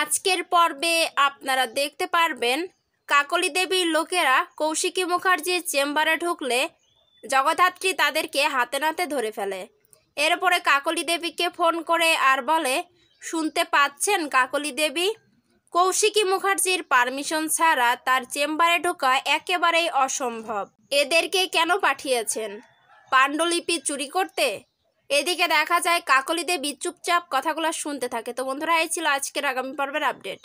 আজকের পর্বে আপনারা দেখতে পারবেন কাকলি দেবীর লোকেরা কৌশিকী মুখার্জির চেম্বারে ঢুকলে জগধাত্রী তাদেরকে হাতে নাতে ধরে ফেলে এরপরে কাকলি দেবীকে ফোন করে আর বলে শুনতে পাচ্ছেন কাকলি দেবী কৌশিকী মুখার্জির পারমিশন ছাড়া তার চেম্বারে ঢোকা একেবারেই অসম্ভব এদেরকে কেন পাঠিয়েছেন পাণ্ডুলিপি চুরি করতে এদিকে দেখা যায় কাকলিদের বিচুপচাপ কথাগুলো শুনতে থাকে তো বন্ধুরা এই ছিল আজকের আগামী পর্বের আপডেট